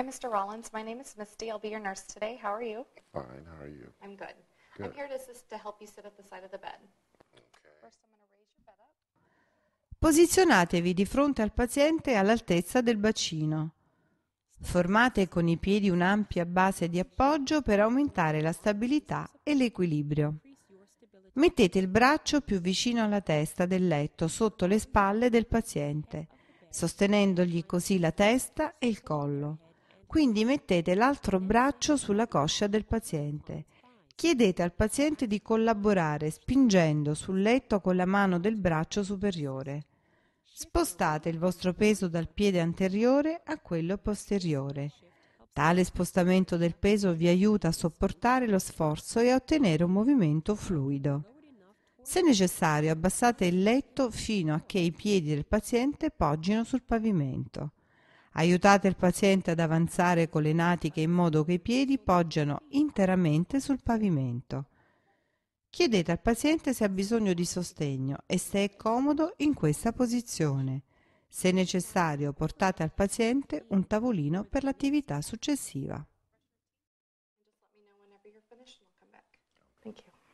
Hi, Mr. Rollins. My name is Misty. I'll be your nurse today. How are you? Fine. How are you? I'm good. good. I'm here to assist to help you sit at the side of the bed. Okay. Posizionatevi di fronte al paziente all'altezza del bacino. Formate con i piedi un'ampia base di appoggio per aumentare la stabilità e l'equilibrio. Mettete il braccio più vicino alla testa del letto, sotto le spalle del paziente, sostenendogli così la testa e il collo. Quindi mettete l'altro braccio sulla coscia del paziente. Chiedete al paziente di collaborare spingendo sul letto con la mano del braccio superiore. Spostate il vostro peso dal piede anteriore a quello posteriore. Tale spostamento del peso vi aiuta a sopportare lo sforzo e a ottenere un movimento fluido. Se necessario, abbassate il letto fino a che i piedi del paziente poggino sul pavimento. Aiutate il paziente ad avanzare con le natiche in modo che i piedi poggiano interamente sul pavimento. Chiedete al paziente se ha bisogno di sostegno e se è comodo in questa posizione. Se necessario, portate al paziente un tavolino per l'attività successiva. Thank you.